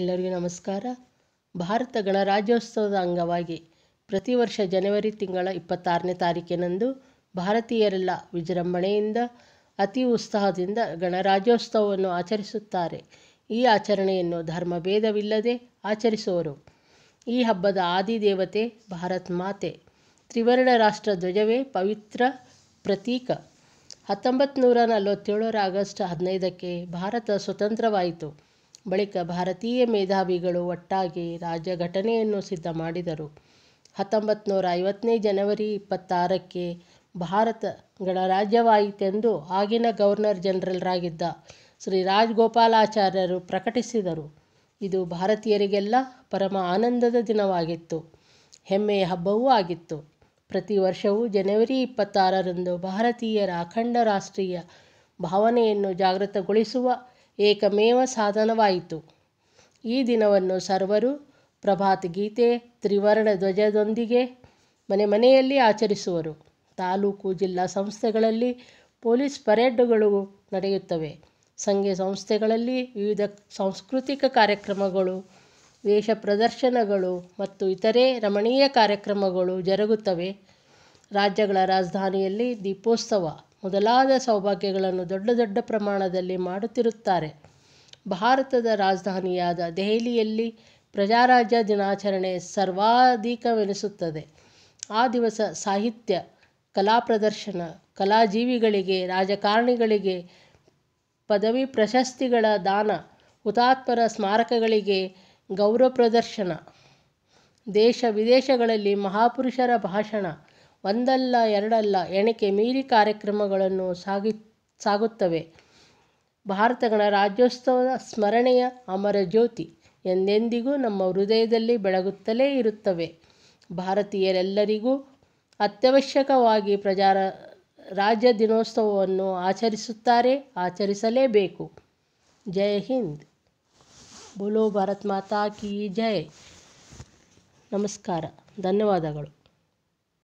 ಎಲ್ಲರಿಗೂ ನಮಸ್ಕಾರ ಭಾರತ ಗಣರಾಜ್ಯೋತ್ಸವದ ಅಂಗವಾಗಿ ಪ್ರತಿ ವರ್ಷ ಜನವರಿ ತಿಂಗಳ ಇಪ್ಪತ್ತಾರನೇ ತಾರೀಕಿನಂದು ಭಾರತೀಯರೆಲ್ಲ ವಿಜೃಂಭಣೆಯಿಂದ ಅತಿ ಉತ್ಸಾಹದಿಂದ ಗಣರಾಜ್ಯೋತ್ಸವವನ್ನು ಆಚರಿಸುತ್ತಾರೆ ಈ ಆಚರಣೆಯನ್ನು ಧರ್ಮಭೇದವಿಲ್ಲದೆ ಆಚರಿಸುವರು ಈ ಹಬ್ಬದ ಆದಿದೇವತೆ ಭಾರತ್ ಮಾತೆ ತ್ರಿವರ್ಣ ರಾಷ್ಟ್ರ ಧ್ವಜವೇ ಪವಿತ್ರ ಪ್ರತೀಕ ಹತ್ತೊಂಬತ್ತು ನೂರ ನಲವತ್ತೇಳರ ಆಗಸ್ಟ್ ಹದಿನೈದಕ್ಕೆ ಭಾರತ ಸ್ವತಂತ್ರವಾಯಿತು ಬಳಿಕ ಭಾರತೀಯ ಮೇಧಾವಿಗಳು ಒಟ್ಟಾಗಿ ರಾಜ್ಯ ಘಟನೆಯನ್ನು ಸಿದ್ಧ ಮಾಡಿದರು ಹತ್ತೊಂಬತ್ತು ನೂರ ಐವತ್ತನೇ ಜನವರಿ ಇಪ್ಪತ್ತಾರಕ್ಕೆ ಭಾರತ ಗಣರಾಜ್ಯವಾಯಿತೆಂದು ಆಗಿನ ಗವರ್ನರ್ ಜನರಲ್ರಾಗಿದ್ದ ಶ್ರೀ ರಾಜಗೋಪಾಲಾಚಾರ್ಯರು ಪ್ರಕಟಿಸಿದರು ಇದು ಭಾರತೀಯರಿಗೆಲ್ಲ ಪರಮ ಆನಂದದ ದಿನವಾಗಿತ್ತು ಹೆಮ್ಮೆಯ ಹಬ್ಬವೂ ಆಗಿತ್ತು ಪ್ರತಿ ವರ್ಷವೂ ಜನವರಿ ಇಪ್ಪತ್ತಾರರಂದು ಭಾರತೀಯರ ಅಖಂಡ ರಾಷ್ಟ್ರೀಯ ಭಾವನೆಯನ್ನು ಜಾಗೃತಗೊಳಿಸುವ ಏಕಮೇವ ಸಾಧನವಾಯಿತು ಈ ದಿನವನ್ನು ಸರ್ವರು ಗೀತೆ ತ್ರಿವರ್ಣ ಧ್ವಜದೊಂದಿಗೆ ಮನೆ ಮನೆಯಲ್ಲಿ ಆಚರಿಸುವರು ತಾಲೂಕು ಜಿಲ್ಲಾ ಸಂಸ್ಥೆಗಳಲ್ಲಿ ಪೊಲೀಸ್ ಪರೇಡ್ಗಳು ನಡೆಯುತ್ತವೆ ಸಂಘ ಸಂಸ್ಥೆಗಳಲ್ಲಿ ವಿವಿಧ ಸಾಂಸ್ಕೃತಿಕ ಕಾರ್ಯಕ್ರಮಗಳು ವೇಷ ಪ್ರದರ್ಶನಗಳು ಮತ್ತು ಇತರೆ ರಮಣೀಯ ಕಾರ್ಯಕ್ರಮಗಳು ಜರುಗುತ್ತವೆ ರಾಜ್ಯಗಳ ರಾಜಧಾನಿಯಲ್ಲಿ ದೀಪೋತ್ಸವ ಮೊದಲಾದ ಸೌಭಾಗ್ಯಗಳನ್ನು ದೊಡ್ಡ ದೊಡ್ಡ ಪ್ರಮಾಣದಲ್ಲಿ ಮಾಡುತ್ತಿರುತ್ತಾರೆ ಭಾರತದ ರಾಜಧಾನಿಯಾದ ದೆಹಲಿಯಲ್ಲಿ ಪ್ರಜಾರಾಜ್ಯ ದಿನಾಚರಣೆ ಸರ್ವಾಧಿಕವೆನಿಸುತ್ತದೆ ಆ ದಿವಸ ಸಾಹಿತ್ಯ ಕಲಾ ಪ್ರದರ್ಶನ ಕಲಾಜೀವಿಗಳಿಗೆ ರಾಜಕಾರಣಿಗಳಿಗೆ ಪದವಿ ಪ್ರಶಸ್ತಿಗಳ ದಾನ ಹುತಾತ್ಮರ ಸ್ಮಾರಕಗಳಿಗೆ ಗೌರವ ಪ್ರದರ್ಶನ ದೇಶ ವಿದೇಶಗಳಲ್ಲಿ ಮಹಾಪುರುಷರ ಭಾಷಣ ಒಂದಲ್ಲ ಎರಡಲ್ಲ ಎಣಿಕೆ ಮೀರಿ ಕಾರ್ಯಕ್ರಮಗಳನ್ನು ಸಾಗಿ ಸಾಗುತ್ತವೆ ಭಾರತ ಗಣರಾಜ್ಯೋತ್ಸವದ ಸ್ಮರಣೆಯ ಅಮರ ಜ್ಯೋತಿ ಎಂದೆಂದಿಗೂ ನಮ್ಮ ಹೃದಯದಲ್ಲಿ ಬೆಳಗುತ್ತಲೇ ಇರುತ್ತವೆ ಭಾರತೀಯರೆಲ್ಲರಿಗೂ ಅತ್ಯವಶ್ಯಕವಾಗಿ ಪ್ರಜಾ ರಾಜ್ಯ ದಿನೋತ್ಸವವನ್ನು ಆಚರಿಸುತ್ತಾರೆ ಆಚರಿಸಲೇಬೇಕು ಜೈ ಹಿಂದ್ ಬೋಲೋ ಭಾರತ್ ಮಾತಾ ಕಿ ಜೈ ನಮಸ್ಕಾರ ಧನ್ಯವಾದಗಳು